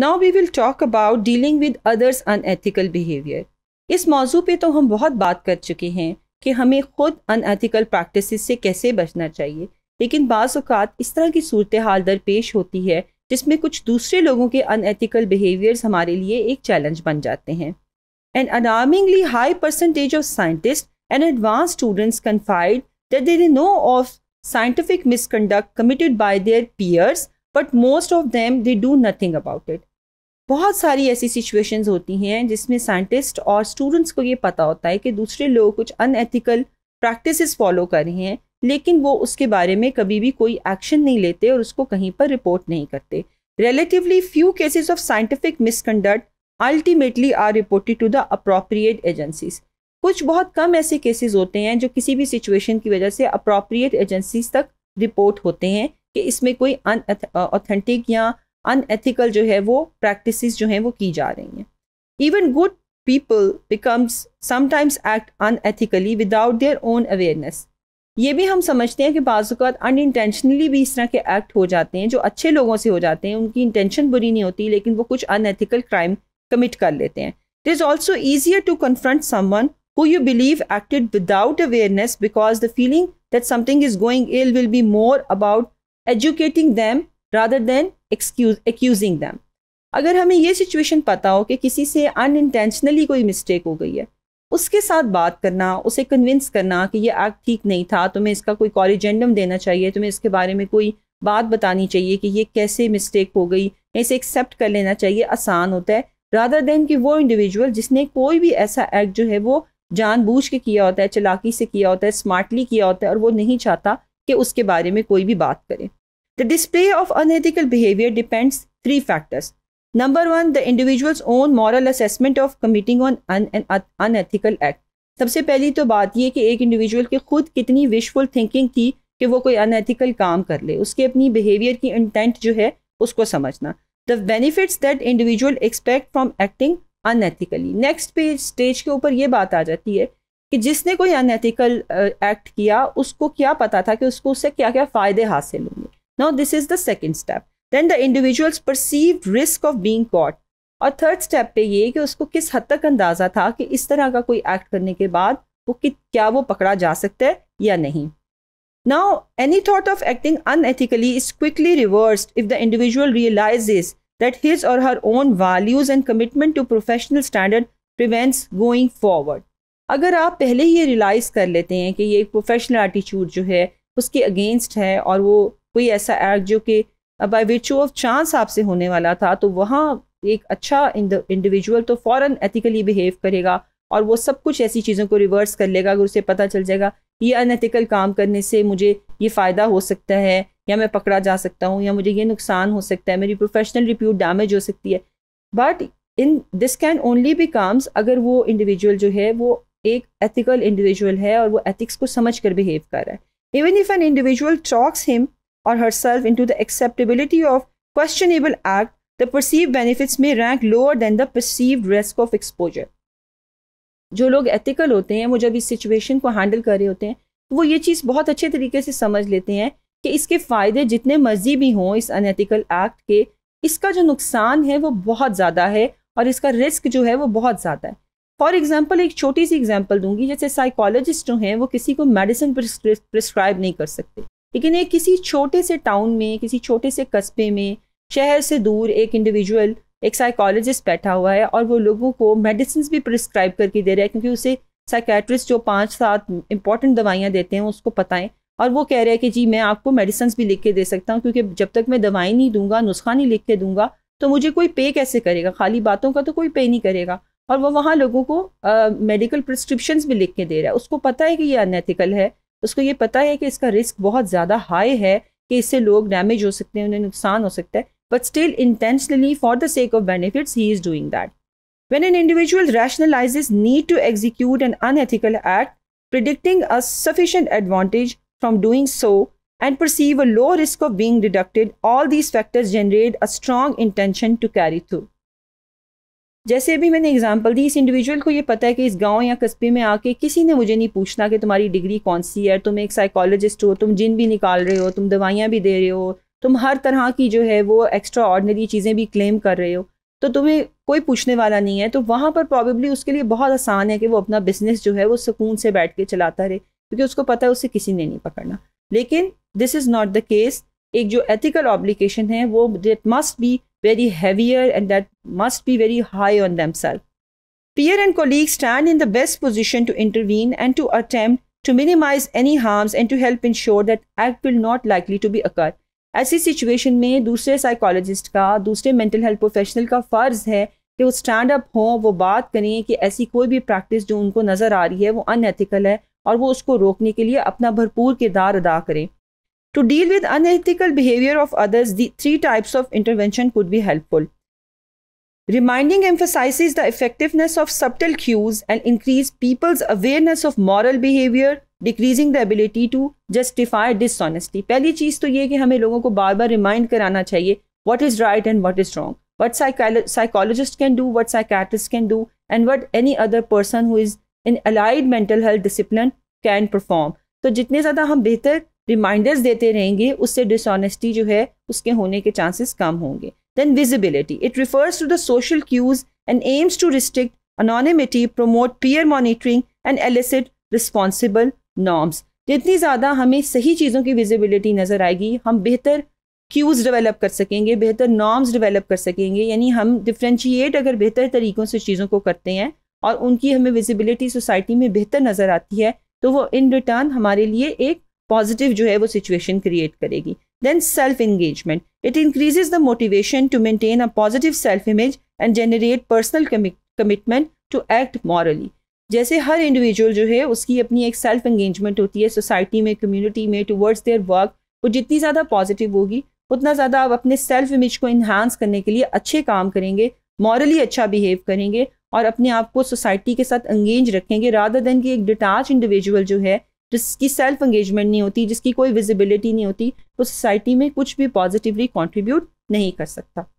Now we will talk about dealing with others unethical behaviour इस मौजू पे तो हम बहुत बात कर चुके हैं कि हमें खुद अनएथिकल प्रैक्टिस से कैसे बचना चाहिए लेकिन बाज़ात इस तरह की सूरत हाल दरपेश होती है जिसमें कुछ दूसरे लोगों के अनएथिकल बिहेवियर्स हमारे लिए एक चैलेंज बन जाते हैं and alarmingly high percentage of scientist and advance students confide that there know of scientific misconduct committed by their peers but most of them they do nothing about it बहुत सारी ऐसी situations होती हैं जिसमें scientist और students को ये पता होता है कि दूसरे लोग कुछ अनएथिकल प्रैक्टिसेस फॉलो कर रहे हैं लेकिन वो उसके बारे में कभी भी कोई एक्शन नहीं लेते और उसको कहीं पर रिपोर्ट नहीं करते relatively few cases of scientific misconduct ultimately are reported to the appropriate agencies कुछ बहुत कम ऐसे केसेज होते हैं जो किसी भी सिचुएशन की वजह से अप्रोप्रिएट एजेंसीज तक रिपोर्ट होते हैं कि इसमें कोई अनऑथेंटिक ऑथेंटिक या अनएथिकल जो है वो प्रैक्टिस जो हैं वो की जा रही हैं even good people becomes sometimes act unethically without their own awareness ये भी हम समझते हैं कि बाज़ात अनइंटेंशनली भी इस तरह के एक्ट हो जाते हैं जो अच्छे लोगों से हो जाते हैं उनकी इंटेंशन बुरी नहीं होती लेकिन वो कुछ अनएथिकल क्राइम कमिट कर लेते हैं it is also easier to confront someone who you believe acted without awareness because the feeling that something is going ill will be more about educating them rather than accusing them अगर हमें ये situation पता हो कि किसी से unintentionally कोई mistake हो गई है उसके साथ बात करना उसे कन्विंस करना कि यह एक्ट ठीक नहीं था तुम्हें तो इसका कोई कॉरिजेंडम देना चाहिए तुम्हें तो इसके बारे में कोई बात बतानी चाहिए कि ये कैसे मिस्टेक हो गई या इसे एक्सेप्ट कर लेना चाहिए आसान होता है रादर देन कि वो इंडिविजुअल जिसने कोई भी ऐसा एक्ट जो है वो जानबूझ के किया होता है चलाकी से किया होता है स्मार्टली किया होता है और वो नहीं चाहता कि उसके बारे में कोई भी बात करें The display of unethical behavior depends three factors. Number one, the individual's own moral assessment of committing on an unethical act. सबसे पहली तो बात ये कि एक individual की खुद कितनी wishful thinking थी कि वो कोई unethical काम कर ले उसके अपनी behavior की intent जो है उसको समझना The benefits that individual expect from acting unethically. Next page stage के ऊपर ये बात आ जाती है कि जिसने कोई अनएथिकल act किया उसको क्या पता था कि उसको उससे क्या क्या फ़ायदे हासिल होंगे Now, this is the second step. Then the individual's perceived risk of being caught. और थर्ड स्टेप पे ये कि उसको किस हद तक अंदाज़ा था कि इस तरह का कोई एक्ट करने के बाद वो कि क्या वो पकड़ा जा सकता है या नहीं now any thought of acting unethically is quickly reversed if the individual realises that his or her own values and commitment to professional standard prevents going forward. अगर आप पहले ही ये रियलाइज़ कर लेते हैं कि ये एक प्रोफेशनल एटीट्यूड जो है उसके अगेंस्ट है और वो कोई ऐसा एक्ट जो कि बाई विचू ऑफ चांस आपसे होने वाला था तो वहाँ एक अच्छा इंडिविजुअल तो फ़ौर एथिकली बिहेव करेगा और वो सब कुछ ऐसी चीज़ों को रिवर्स कर लेगा अगर उसे पता चल जाएगा ये अनएथिकल काम करने से मुझे ये फ़ायदा हो सकता है या मैं पकड़ा जा सकता हूँ या मुझे ये नुकसान हो सकता है मेरी प्रोफेशनल रिप्यूट डैमेज हो सकती है but in this can only be calms अगर वो इंडिविजुअल जो है वो एक एथिकल इंडिविजुअल है और वो एथिक्स को समझ कर बिहेव कर रहा है even if an individual talks him or herself into the acceptability of questionable act, the perceived benefits may rank lower than the perceived risk of exposure. जो लोग एथिकल होते हैं वो जब इस सिचुएशन को हैंडल कर रहे होते हैं तो वो ये चीज़ बहुत अच्छे तरीके से समझ लेते हैं कि इसके फ़ायदे जितने मर्जी भी हों इस अनएथिकल एक्ट के इसका जो नुकसान है वो बहुत ज़्यादा है और इसका रिस्क जो है वो बहुत ज़्यादा है फॉर एग्ज़ाम्पल एक छोटी सी एग्जाम्पल दूंगी जैसे साइकोलॉजिस्ट जो हैं वो किसी को मेडिसिन प्रिस्क्राइब नहीं कर सकते लेकिन एक किसी छोटे से टाउन में किसी छोटे से कस्बे में शहर से दूर एक इंडिविजुअल एक साइकोलॉजिस्ट बैठा हुआ है और वो लोगों को मेडिसिन भी प्रिस्क्राइब करके दे रहा है क्योंकि उसे साइकेट्रिस्ट जो पाँच सात इंपॉर्टेंट दवाइयाँ देते हैं उसको पता है और वो कह रहे हैं कि जी मैं आपको मेडिसन्स भी लिख के दे सकता हूँ क्योंकि जब तक मैं दवाई नहीं दूंगा नुस्खा नहीं लिख के दूंगा तो मुझे कोई पे कैसे करेगा खाली बातों का तो कोई पे नहीं करेगा और वो वहाँ लोगों को मेडिकल प्रिस्क्रिप्शन भी लिख के दे रहा है उसको पता है कि ये अनएथिकल है उसको ये पता है कि इसका रिस्क बहुत ज़्यादा हाई है कि इससे लोग डैमेज हो सकते हैं उन्हें नुकसान हो सकता है but still intentionally for the sake of benefit he is doing that when an individual rationalise need to execute an unethical act predicting a sufficient advantage from doing so and perceive a low risk of being deducted all these factors generate a strong intention to carry through जैसे अभी मैंने example दी इस individual को ये पता है कि इस गांव या कस्बे में आके किसी ने मुझे नहीं पूछना कि तुम्हारी डिग्री कौन सी है तुम एक साइकोलॉजिस्ट हो तुम जिन भी निकाल रहे हो तुम दवाइयाँ भी दे रहे हो तुम हर तरह की जो है वो एक्स्ट्रा ऑर्डनरी चीज़ें भी क्लेम कर रहे हो तो तुम्हें कोई पूछने वाला नहीं है तो वहाँ पर प्रॉबेबली उसके लिए बहुत आसान है कि वो अपना बिजनेस जो है वो सुकून से बैठ के चलाता रहे क्योंकि उसको पता है उसे किसी ने नहीं पकड़ना लेकिन this is not the case एक जो एथिकल ऑब्लिकेशन है वो that must be very heavier and that must be very high on themselves. Peer and colleagues stand in the best position to intervene and to attempt to minimize any harms and to help ensure that act will not likely to be occur. ऐसी situation में दूसरे psychologist का दूसरे mental health professional का फ़र्ज़ है कि वो स्टैंड अप हों वो बात करें कि ऐसी कोई भी प्रैक्टिस जो उनको नज़र आ रही है वो अनएथिकल है और वो उसको रोकने के लिए अपना भरपूर किरदार अदा करें To deal with unethical behavior of others, the three types of intervention could be helpful. Reminding emphasizes the effectiveness of subtle cues and increase people's awareness of moral behavior, decreasing the ability to justify dishonesty. पहली चीज तो ये कि हमें लोगों को बार बार remind कराना चाहिए what is right and what is wrong, what psycholo psychologist can do, what psychiatrist can do, and what any other person who is in allied mental health discipline can perform. So, जितने ज़्यादा हम बेहतर reminders देते रहेंगे उससे dishonesty जो है उसके होने के चांसेस कम होंगे then visibility it refers to the social cues and aims to restrict anonymity promote peer monitoring and elicit responsible norms जितनी ज़्यादा हमें सही चीज़ों की विजिबिलिटी नज़र आएगी हम बेहतर क्यूज़ डेवलप कर सकेंगे बेहतर नॉर्म्स डेवलप कर सकेंगे यानी हम डिफ्रेंशिएट अगर बेहतर तरीक़ों से चीज़ों को करते हैं और उनकी हमें विजिबिलिटी सोसाइटी में बेहतर नज़र आती है तो वो इन रिटर्न हमारे लिए एक पॉजिटिव जो है वो सिचुएशन क्रिएट करेगी then self engagement it increases the motivation to maintain a positive self image and generate personal commitment to act morally जैसे हर इंडिविजुअल जो है उसकी अपनी एक सेल्फ एंगेजमेंट होती है सोसाइटी में कम्युनिटी में टूवर्ड्स देयर वर्क वो जितनी ज़्यादा पॉजिटिव होगी उतना ज़्यादा आप अपने सेल्फ इमेज को इन्हांस करने के लिए अच्छे काम करेंगे मॉरली अच्छा बिहेव करेंगे और अपने आप को सोसाइटी के साथ एंगेज रखेंगे रादर देन कि एक डिटैच इंडिविजुअल जो है जिसकी सेल्फ एंगेजमेंट नहीं होती जिसकी कोई विजिबिलिटी नहीं होती वो तो सोसाइटी में कुछ भी पॉजिटिवली कॉन्ट्रीब्यूट नहीं कर सकता